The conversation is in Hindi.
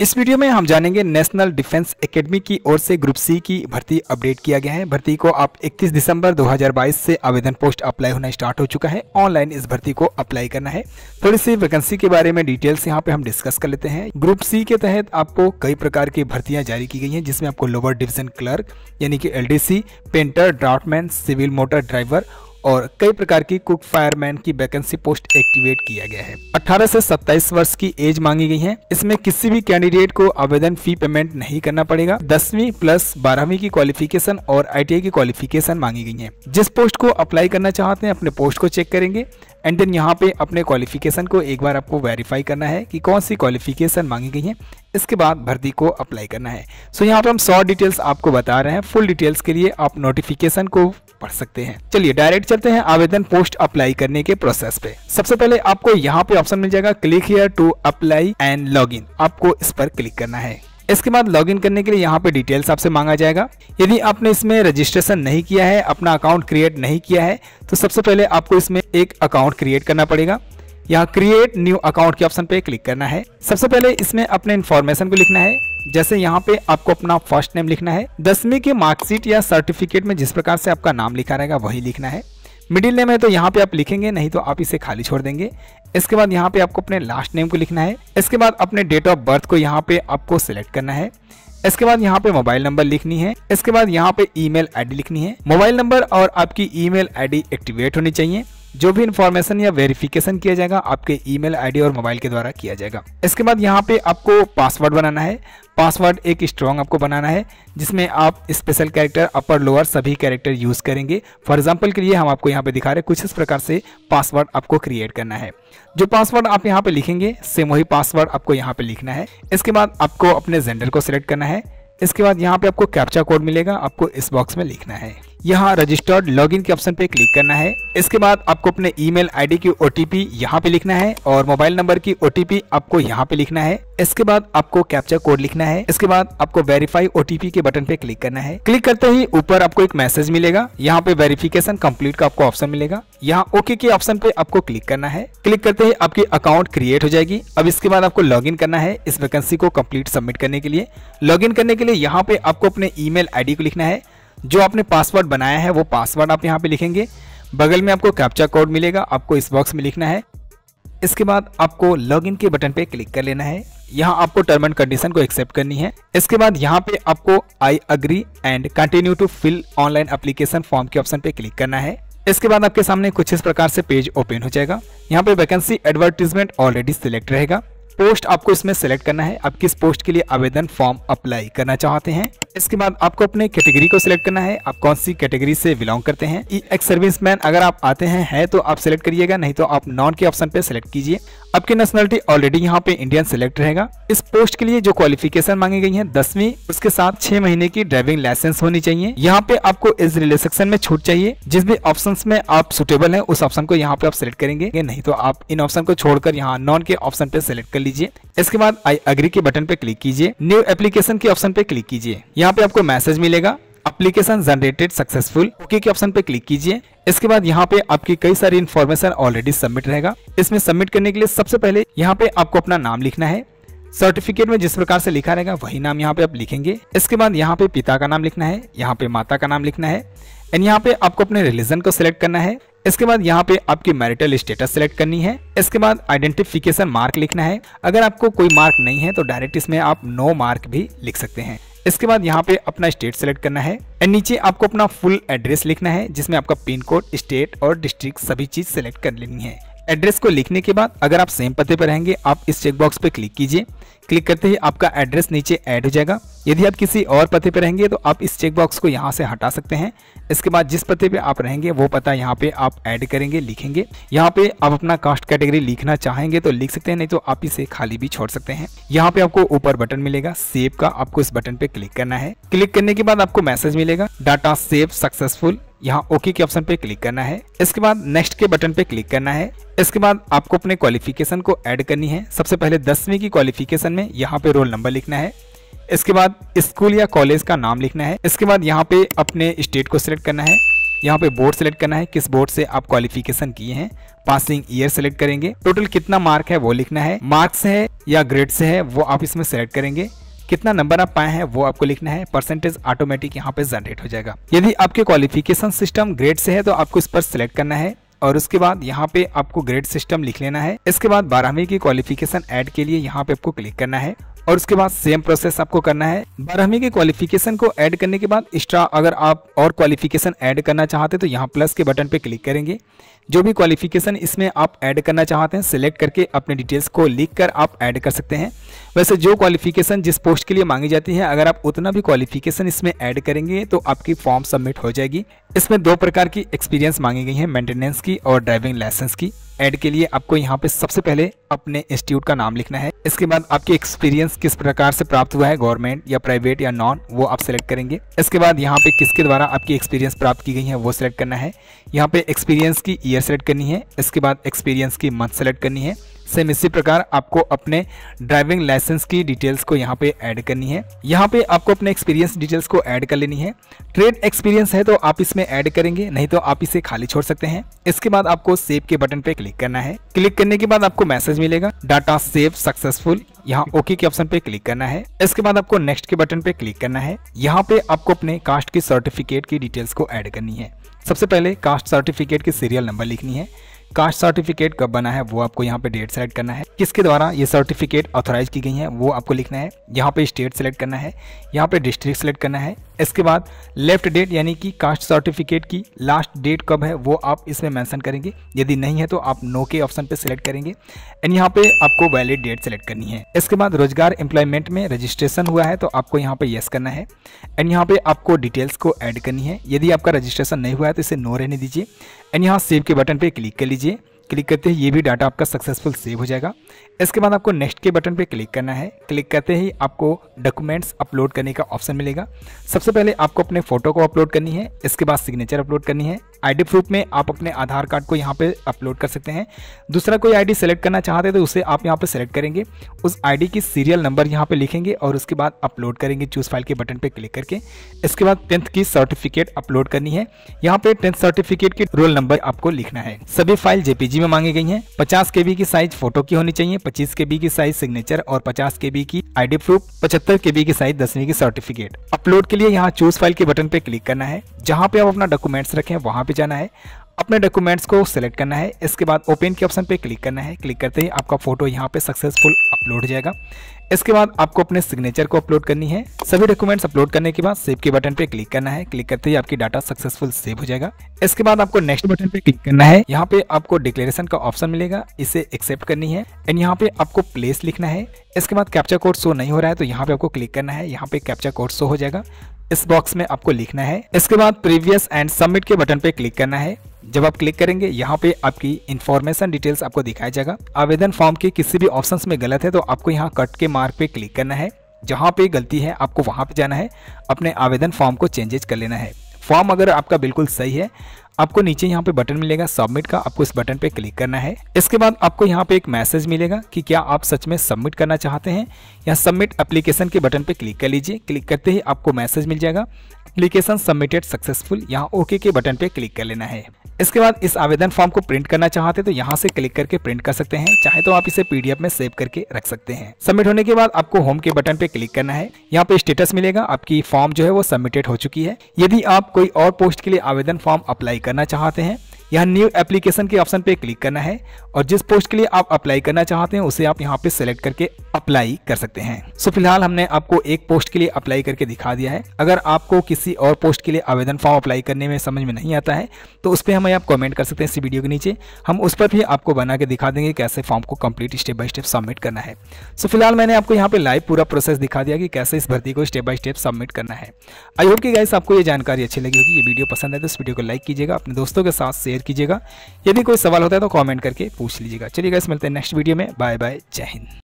इस वीडियो में हम जानेंगे नेशनल डिफेंस एकेडमी की ओर से ग्रुप सी की भर्ती अपडेट किया गया है भर्ती को आप 31 दिसंबर 2022 से आवेदन पोस्ट अप्लाई होना स्टार्ट हो चुका है ऑनलाइन इस भर्ती को अप्लाई करना है थोड़ी सी वैकेंसी के बारे में डिटेल्स यहाँ पे हम डिस्कस कर लेते हैं ग्रुप सी के तहत आपको कई प्रकार की भर्तियां जारी की गई है जिसमें आपको लोअर डिविजन क्लर्क यानी कि L painter draftsman civil motor driver और कई प्रकार की कुक फायरमैन की वैकेंसी पोस्ट एक्टिवेट किया गया है 18 से 27 वर्ष की एज मांगी गई है इसमें किसी भी कैंडिडेट को आवेदन फी पेमेंट नहीं करना पड़ेगा दसवीं प्लस बारहवीं की क्वालिफिकेशन और आई की क्वालिफिकेशन मांगी गई है जिस पोस्ट को अप्लाई करना चाहते हैं अपने पोस्ट को चेक करेंगे एंड देन यहाँ पे अपने क्वालिफिकेशन को एक बार आपको वेरीफाई करना है कि कौन सी क्वालिफिकेशन मांगी गई है इसके बाद भर्ती को अप्लाई करना है सो so, यहाँ पे हम सौ डिटेल्स आपको बता रहे हैं फुल डिटेल्स के लिए आप नोटिफिकेशन को पढ़ सकते हैं चलिए डायरेक्ट चलते हैं आवेदन पोस्ट अप्लाई करने के प्रोसेस पे सबसे पहले आपको यहाँ पे ऑप्शन मिल जाएगा click here to apply and log आपको इस पर क्लिक करना है इसके बाद लॉगिन करने के लिए यहाँ पे डिटेल्स आपसे मांगा जाएगा यदि आपने इसमें रजिस्ट्रेशन नहीं किया है अपना अकाउंट क्रिएट नहीं किया है तो सबसे पहले आपको इसमें एक अकाउंट क्रिएट करना पड़ेगा यहाँ क्रिएट न्यू अकाउंट के ऑप्शन पे क्लिक करना है सबसे पहले इसमें अपने इन्फॉर्मेशन को लिखना है जैसे यहाँ पे आपको अपना फर्स्ट नेम लिखना है दसवीं के मार्कशीट या सर्टिफिकेट में जिस प्रकार से आपका नाम लिखा रहेगा वही लिखना है मिडिल नेम है तो यहाँ पे आप लिखेंगे नहीं तो आप इसे खाली छोड़ देंगे इसके बाद यहाँ पे आपको अपने लास्ट नेम को लिखना है इसके बाद अपने डेट ऑफ बर्थ को यहाँ पे आपको सिलेक्ट करना है इसके बाद यहाँ पे मोबाइल नंबर लिखनी है इसके बाद यहाँ पे ईमेल आईडी लिखनी है मोबाइल नंबर और आपकी ईमेल आईडी एक्टिवेट होनी चाहिए जो भी इन्फॉर्मेशन या वेरिफिकेशन किया जाएगा आपके ईमेल आईडी और मोबाइल के द्वारा किया जाएगा इसके बाद यहाँ पे आपको पासवर्ड बनाना है पासवर्ड एक स्ट्रॉन्ग आपको बनाना है जिसमें आप स्पेशल कैरेक्टर अपर लोअर सभी कैरेक्टर यूज करेंगे फॉर एग्जाम्पल के लिए हम आपको यहाँ पे दिखा रहे हैं कुछ इस प्रकार से पासवर्ड आपको क्रिएट करना है जो पासवर्ड आप यहाँ पे लिखेंगे सेम वही पासवर्ड आपको यहाँ पे लिखना है इसके बाद आपको अपने जेंडर को सिलेक्ट करना है इसके बाद यहाँ पे आपको कैप्चा कोड मिलेगा आपको इस बॉक्स में लिखना है यहाँ रजिस्टर्ड लॉगिन के ऑप्शन पे क्लिक करना है इसके बाद आपको अपने ईमेल आईडी की ओटीपी यहाँ पे लिखना है और मोबाइल नंबर की ओटीपी आपको यहाँ पे लिखना है इसके बाद आपको कैप्चर कोड लिखना है इसके बाद आपको वेरीफाई ओटीपी के बटन पे क्लिक करना है क्लिक करते ही ऊपर आपको एक मैसेज मिलेगा यहाँ पे वेरिफिकेशन कम्प्लीट का आपको ऑप्शन मिलेगा यहाँ ओके के ऑप्शन पे आपको क्लिक करना है क्लिक करते ही आपकी अकाउंट क्रिएट हो जाएगी अब इसके बाद आपको इन करना है इस वैकेंसी को कम्प्लीट सबमिट करने के लिए इन करने के लिए यहाँ पे आपको अपने ईमेल आईडी को लिखना है जो आपने पासवर्ड बनाया है वो पासवर्ड आप यहाँ पे लिखेंगे बगल में आपको कैप्चा कोड मिलेगा आपको इस बॉक्स में लिखना है इसके बाद आपको लॉगिन के बटन पे क्लिक कर लेना है यहाँ आपको टर्म एंड कंडीशन को एक्सेप्ट करनी है इसके बाद यहाँ पे आपको I agree and continue to fill online application form के ऑप्शन पे क्लिक करना है इसके बाद आपके सामने कुछ इस प्रकार से पेज ओपन हो जाएगा यहाँ पे वैकेंसी एडवर्टीजमेंट ऑलरेडी सिलेक्ट रहेगा पोस्ट आपको इसमें सेलेक्ट करना है आप किस पोस्ट के लिए आवेदन फॉर्म अप्लाई करना चाहते हैं इसके बाद आपको अपने कैटेगरी को सिलेक्ट करना है आप कौन सी कैटेगरी से बिलोंग करते हैं ई एक्स सर्विस मैन अगर आप आते हैं है तो आप सिलेक्ट करिएगा नहीं तो आप नॉन के ऑप्शन पे सिलेक्ट कीजिए आपकी नेशनलिटी ऑलरेडी यहाँ पे इंडियन सिलेक्ट रहेगा इस पोस्ट के लिए जो क्वालिफिकेशन मांगी गई है दसवीं उसके साथ छह महीने की ड्राइविंग लाइसेंस होनी चाहिए यहाँ पे आपको इस रिले सेक्शन में छूट चाहिए जिस भी ऑप्शन में आप सुटेबल है उस ऑप्शन को यहाँ पे आप सिलेक्ट करेंगे नहीं तो आप इन ऑप्शन को छोड़कर यहाँ नॉन के ऑप्शन पे सिलेक्ट कर लीजिए इसके बाद आई अग्री के बटन पे क्लिक कीजिए न्यू एप्लीकेशन के ऑप्शन पे क्लिक कीजिए यहाँ पे आपको मैसेज मिलेगा एप्लीकेशन जनरेटेड सक्सेसफुल ओके के ऑप्शन पे क्लिक कीजिए इसके बाद यहाँ पे आपकी कई सारी इन्फॉर्मेशन ऑलरेडी सबमिट रहेगा इसमें सबमिट करने के लिए सबसे पहले यहाँ पे आपको अपना नाम लिखना है सर्टिफिकेट में जिस प्रकार से लिखा रहेगा वही नाम यहाँ पे आप लिखेंगे इसके बाद यहाँ पे पिता का नाम लिखना है यहाँ पे माता का नाम लिखना है एंड यहाँ पे आपको अपने रिलीजन को सिलेक्ट करना है इसके बाद यहाँ पे आपकी मैरिटल स्टेटस सिलेक्ट करनी है इसके बाद आइडेंटिफिकेशन मार्क लिखना है अगर आपको कोई मार्क नहीं है तो डायरेक्ट इसमें आप नो मार्क भी लिख सकते हैं इसके बाद यहाँ पे अपना स्टेट सेलेक्ट करना है एंड नीचे आपको अपना फुल एड्रेस लिखना है जिसमें आपका पिन कोड स्टेट और डिस्ट्रिक्ट सभी चीज सेलेक्ट कर लेनी है एड्रेस को लिखने के बाद अगर आप सेम पते पर रहेंगे आप इस चेकबॉक्स पर क्लिक कीजिए क्लिक करते ही आपका एड्रेस नीचे ऐड हो जाएगा यदि आप किसी और पते पर रहेंगे तो आप इस चेकबॉक्स को यहाँ से हटा सकते हैं इसके बाद जिस पते पे आप रहेंगे वो पता यहाँ पे आप ऐड करेंगे लिखेंगे यहाँ पे आप अपना कास्ट कैटेगरी लिखना चाहेंगे तो लिख सकते हैं नहीं तो आप इसे खाली भी छोड़ सकते हैं यहाँ पे आपको ऊपर बटन मिलेगा सेव का आपको इस बटन पे क्लिक करना है क्लिक करने के बाद आपको मैसेज मिलेगा डाटा सेव सक्सेसफुल यहाँ ओके के ऑप्शन पे क्लिक करना है इसके बाद नेक्स्ट के बटन पे क्लिक करना है इसके बाद आपको अपने क्वालिफिकेशन को ऐड करनी है सबसे पहले दसवीं की क्वालिफिकेशन में यहाँ पे रोल नंबर लिखना है इसके बाद स्कूल या कॉलेज का नाम लिखना है इसके बाद यहाँ पे अपने स्टेट को सिलेक्ट करना है यहाँ पे बोर्ड सेलेक्ट करना है किस बोर्ड से आप क्वालिफिकेशन किए हैं पासिंग ईयर सेलेक्ट करेंगे टोटल कितना मार्क है वो लिखना है मार्क्स है या ग्रेड से है वो आप इसमें सेलेक्ट करेंगे कितना नंबर आप पाए हैं वो आपको लिखना है परसेंटेज ऑटोमेटिक यहाँ पे जनरेट हो जाएगा यदि आपके क्वालिफिकेशन सिस्टम ग्रेड से है तो आपको इस पर सिलेक्ट करना है और उसके बाद यहाँ पे आपको ग्रेड सिस्टम लिख लेना है इसके बाद बारहवीं की क्वालिफिकेशन ऐड के लिए यहाँ पे आपको क्लिक करना है और उसके बाद सेम प्रोसेस आपको करना है बारहवीं के क्वालिफिकेशन को ऐड करने के बाद एक्स्ट्रा अगर आप और क्वालिफिकेशन ऐड करना चाहते हैं तो यहाँ प्लस के बटन पे क्लिक करेंगे जो भी क्वालिफिकेशन इसमें आप ऐड करना चाहते हैं सिलेक्ट करके अपने डिटेल्स को लिख कर आप ऐड कर सकते हैं वैसे जो क्वालिफिकेशन जिस पोस्ट के लिए मांगी जाती है अगर आप उतना भी क्वालिफिकेशन इसमें ऐड करेंगे तो आपकी फॉर्म सबमिट हो जाएगी इसमें दो प्रकार की एक्सपीरियंस मांगी गई है मेंटेनेंस की और ड्राइविंग लाइसेंस की एड के लिए आपको यहाँ पे सबसे पहले अपने इंस्टीट्यूट का नाम लिखना है इसके बाद आपके एक्सपीरियंस किस प्रकार से प्राप्त हुआ है गवर्नमेंट या प्राइवेट या नॉन वो आप सेलेक्ट करेंगे इसके बाद यहाँ पे किसके द्वारा आपकी एक्सपीरियंस प्राप्त की गई है वो सिलेक्ट करना है यहाँ पे एक्सपीरियंस की ईयर सेलेक्ट करनी है इसके बाद एक्सपीरियंस की मंथ सेलेक्ट करनी है सेम इसी प्रकार आपको अपने ड्राइविंग लाइसेंस की डिटेल्स को यहाँ पे ऐड करनी है यहाँ पे आपको अपने एक्सपीरियंस डिटेल्स को ऐड कर लेनी है ट्रेड एक्सपीरियंस है तो आप इसमें ऐड करेंगे नहीं तो आप इसे खाली छोड़ सकते हैं इसके बाद आपको सेव के बटन पे क्लिक करना है क्लिक करने के बाद आपको मैसेज मिलेगा डाटा सेव सक्सेसफुल यहाँ ओके के ऑप्शन पे क्लिक करना है इसके बाद आपको नेक्स्ट के बटन पे क्लिक करना है यहाँ पे आपको अपने कास्ट की सर्टिफिकेट की डिटेल्स को ऐड करनी है सबसे पहले कास्ट सर्टिफिकेट की सीरियल नंबर लिखनी है कास्ट सर्टिफिकेट कब बना है वो आपको यहाँ पे डेट सेलेक्ट करना है किसके द्वारा ये सर्टिफिकेट ऑथोराइज की गई है वो आपको लिखना है यहाँ पे स्टेट सेलेक्ट करना है यहाँ पे डिस्ट्रिक्ट सेलेक्ट करना है इसके बाद लेफ्ट डेट यानी कि कास्ट सर्टिफिकेट की लास्ट डेट कब है वो आप इसमें मेंशन करेंगे यदि नहीं है तो आप नो के ऑप्शन पे सिलेक्ट करेंगे एंड यहाँ पे आपको वैलिड डेट सिलेक्ट करनी है इसके बाद रोजगार एम्प्लॉयमेंट में रजिस्ट्रेशन हुआ है तो आपको यहाँ पे येस करना है एंड यहाँ पे आपको डिटेल्स को ऐड करनी है यदि आपका रजिस्ट्रेशन नहीं हुआ है तो इसे नो रहने दीजिए एंड यहाँ सेव के बटन पर क्लिक कर लीजिए क्लिक करते ही ये भी डाटा आपका सक्सेसफुल सेव हो जाएगा इसके बाद आपको नेक्स्ट के बटन पे क्लिक करना है क्लिक करते ही आपको डॉक्यूमेंट्स अपलोड करने का ऑप्शन मिलेगा सबसे पहले आपको अपने फोटो को अपलोड करनी है इसके बाद सिग्नेचर अपलोड करनी है आईडी प्रूफ में आप अपने आधार कार्ड को यहाँ पे अपलोड कर सकते हैं दूसरा कोई आईडी सेलेक्ट करना चाहते हैं तो उसे आप यहाँ पे सेलेक्ट करेंगे उस आईडी की सीरियल नंबर यहाँ पे लिखेंगे और उसके बाद अपलोड करेंगे चूज फाइल के बटन पे क्लिक करके इसके बाद टेंथ की सर्टिफिकेट अपलोड करनी है यहाँ पे टेंथ सर्टिफिकेट की रोल नंबर आपको लिखना है सभी फाइल जेपीजी में मांगी गई है पचास के की साइज फोटो की होनी चाहिए पच्चीस के की साइज सिग्नेचर और पचास के की आईडी प्रूफ पचहत्तर केबी की साइज दसवीं की सर्टिफिकेट अपलोड के लिए यहाँ चूज फाइल के बटन पे क्लिक करना है जहाँ पे आप अपना डॉक्यूमेंट्स रखें वहाँ पे पे जाना है अपने डॉक्यूमेंट्स को सिलेक्ट करना है इसके बाद ओपन के ऑप्शन पे क्लिक करना है क्लिक करते ही आपका फोटो यहाँ पे सक्सेसफुल अपलोड हो जाएगा इसके बाद आपको अपने सिग्नेचर को अपलोड करनी है सभी डॉक्यूमेंट्स अपलोड करने के बाद सेव के बटन पे क्लिक करना है क्लिक करते ही आपकी डाटा सक्सेसफुल सेव हो जाएगा इसके बाद आपको नेक्स्ट बटन पे क्लिक करना है यहाँ पे आपको डिक्लेरेशन का ऑप्शन मिलेगा इसे एक्सेप्ट करनी है एंड यहाँ पे आपको प्लेस लिखना है इसके बाद कैप्चा कोड शो नहीं हो रहा है तो यहाँ पे आपको क्लिक करना है यहाँ पे कैप्चा कोड शो हो जाएगा इस बॉक्स में आपको लिखना है इसके बाद प्रीवियस एंड सबमिट के बटन पे क्लिक करना है जब आप क्लिक करेंगे यहाँ पे आपकी इन्फॉर्मेशन डिटेल्स आपको दिखाया जाएगा आवेदन फॉर्म के किसी भी ऑप्शन में गलत है तो आपको यहाँ कट के मार्क पे क्लिक करना है जहाँ पे गलती है आपको वहाँ पे जाना है अपने आवेदन फॉर्म को चेंजेज कर लेना है फॉर्म अगर आपका बिल्कुल सही है आपको नीचे यहाँ पे बटन मिलेगा सबमिट का आपको इस बटन पे क्लिक करना है इसके बाद आपको यहाँ पे एक मैसेज मिलेगा कि क्या आप सच में सबमिट करना चाहते हैं या सबमिट एप्लीकेशन के बटन पे क्लिक कर लीजिए क्लिक करते ही आपको मैसेज मिल जाएगा एप्लीकेशन सबमिटेड सक्सेसफुल यहाँ ओके के बटन पे क्लिक कर लेना है इसके बाद इस आवेदन फॉर्म को प्रिंट करना चाहते तो यहाँ से क्लिक करके प्रिंट कर सकते हैं चाहे तो आप इसे पीडीएफ में सेव करके रख सकते हैं सबमिट होने के बाद आपको होम के बटन पे क्लिक करना है यहाँ पे स्टेटस मिलेगा आपकी फॉर्म जो है वो सबमिटेड हो चुकी है यदि आप कोई और पोस्ट के लिए आवेदन फॉर्म अप्लाई करना चाहते हैं यहाँ न्यू एप्लीकेशन के ऑप्शन पे क्लिक करना है और जिस पोस्ट के लिए आप अप्लाई करना चाहते हैं उसे आप यहाँ पे सेलेक्ट करके अप्लाई कर सकते हैं सो so, फिलहाल हमने आपको एक पोस्ट के लिए अप्लाई करके दिखा दिया है अगर आपको किसी और पोस्ट के लिए आवेदन फॉर्म अप्लाई करने में समझ में नहीं आता है तो उस पर हमें आप कॉमेंट कर सकते हैं इस वीडियो के नीचे हम उस पर भी आपको बना के दिखा देंगे कैसे फॉर्म को complete step by step submit करना है सो फिलहाल मैंने आपको यहाँ पे लाइव पूरा प्रोसेस दिखा दिया कि कैसे इस भर्ती को स्टेप बाय स्टेप सबमिट करना है आई होप कि गाइस आपको ये जानकारी अच्छी लगी होगी ये वीडियो पसंद है तो इस वीडियो को लाइक कीजिएगा अपने दोस्तों के साथ शेयर शेयर कीजिएगा यदि कोई सवाल होता है तो कॉमेंट करके पूछ लीजिएगा चलिए गैस मिलते हैं नेक्स्ट वीडियो में बाय बाय जय हिंद